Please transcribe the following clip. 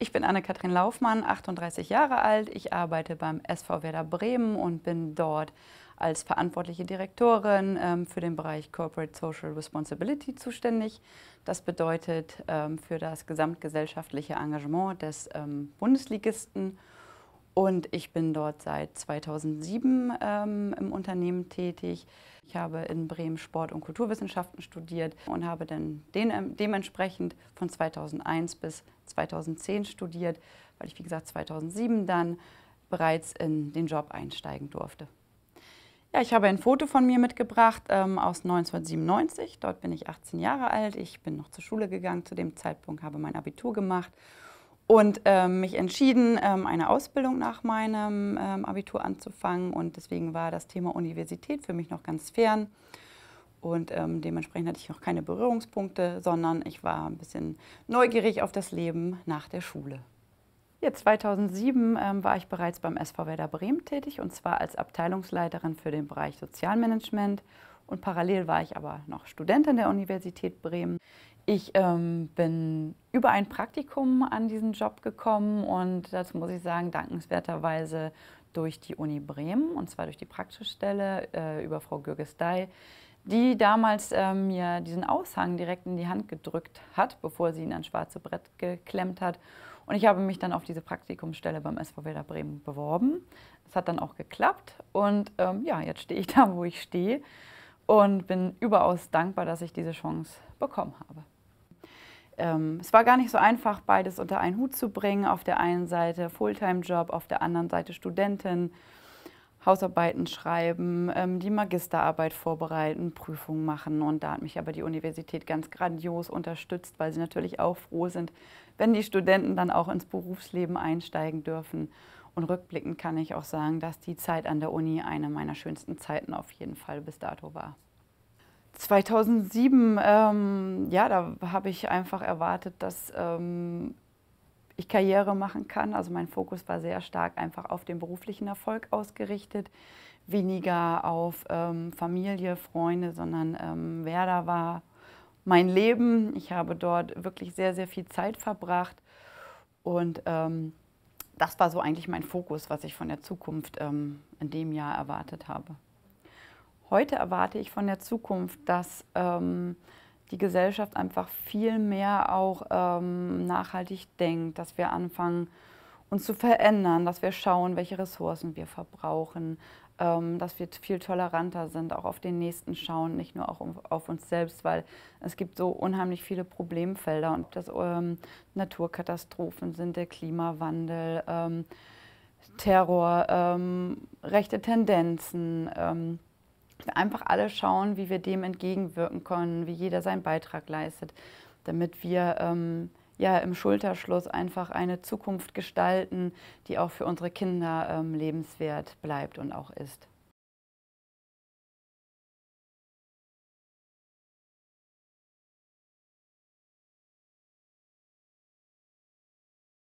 Ich bin Anne-Kathrin Laufmann, 38 Jahre alt. Ich arbeite beim SV Werder Bremen und bin dort als verantwortliche Direktorin ähm, für den Bereich Corporate Social Responsibility zuständig. Das bedeutet ähm, für das gesamtgesellschaftliche Engagement des ähm, Bundesligisten und ich bin dort seit 2007 ähm, im Unternehmen tätig. Ich habe in Bremen Sport- und Kulturwissenschaften studiert und habe dann den, ähm, dementsprechend von 2001 bis 2010 studiert, weil ich, wie gesagt, 2007 dann bereits in den Job einsteigen durfte. Ja, ich habe ein Foto von mir mitgebracht ähm, aus 1997. Dort bin ich 18 Jahre alt. Ich bin noch zur Schule gegangen zu dem Zeitpunkt, habe mein Abitur gemacht und ähm, mich entschieden, ähm, eine Ausbildung nach meinem ähm, Abitur anzufangen. Und deswegen war das Thema Universität für mich noch ganz fern. Und ähm, dementsprechend hatte ich noch keine Berührungspunkte, sondern ich war ein bisschen neugierig auf das Leben nach der Schule. Ja, 2007 ähm, war ich bereits beim SV Werder Bremen tätig und zwar als Abteilungsleiterin für den Bereich Sozialmanagement und parallel war ich aber noch Studentin der Universität Bremen. Ich ähm, bin über ein Praktikum an diesen Job gekommen und dazu muss ich sagen, dankenswerterweise durch die Uni Bremen und zwar durch die Praxisstelle äh, über Frau Gürges-Dey, die damals äh, mir diesen Aushang direkt in die Hand gedrückt hat, bevor sie ihn ans schwarze Brett geklemmt hat. Und ich habe mich dann auf diese Praktikumsstelle beim SV Werder Bremen beworben. Es hat dann auch geklappt und ähm, ja, jetzt stehe ich da, wo ich stehe und bin überaus dankbar, dass ich diese Chance bekommen habe ähm, es war gar nicht so einfach, beides unter einen Hut zu bringen. Auf der einen Seite Fulltime-Job, auf der anderen Seite Studentin, Hausarbeiten schreiben, ähm, die Magisterarbeit vorbereiten, Prüfungen machen. Und da hat mich aber die Universität ganz grandios unterstützt, weil sie natürlich auch froh sind, wenn die Studenten dann auch ins Berufsleben einsteigen dürfen. Und rückblickend kann ich auch sagen, dass die Zeit an der Uni eine meiner schönsten Zeiten auf jeden Fall bis dato war. 2007, ähm, ja, da habe ich einfach erwartet, dass ähm, ich Karriere machen kann. Also mein Fokus war sehr stark einfach auf den beruflichen Erfolg ausgerichtet, weniger auf ähm, Familie, Freunde, sondern ähm, Werder war mein Leben. Ich habe dort wirklich sehr, sehr viel Zeit verbracht und ähm, das war so eigentlich mein Fokus, was ich von der Zukunft ähm, in dem Jahr erwartet habe. Heute erwarte ich von der Zukunft, dass ähm, die Gesellschaft einfach viel mehr auch ähm, nachhaltig denkt, dass wir anfangen, uns zu verändern, dass wir schauen, welche Ressourcen wir verbrauchen, ähm, dass wir viel toleranter sind, auch auf den Nächsten schauen, nicht nur auch auf uns selbst, weil es gibt so unheimlich viele Problemfelder und das ähm, Naturkatastrophen sind, der Klimawandel, ähm, Terror, ähm, rechte Tendenzen ähm, wir einfach alle schauen, wie wir dem entgegenwirken können, wie jeder seinen Beitrag leistet, damit wir ähm, ja im Schulterschluss einfach eine Zukunft gestalten, die auch für unsere Kinder ähm, lebenswert bleibt und auch ist.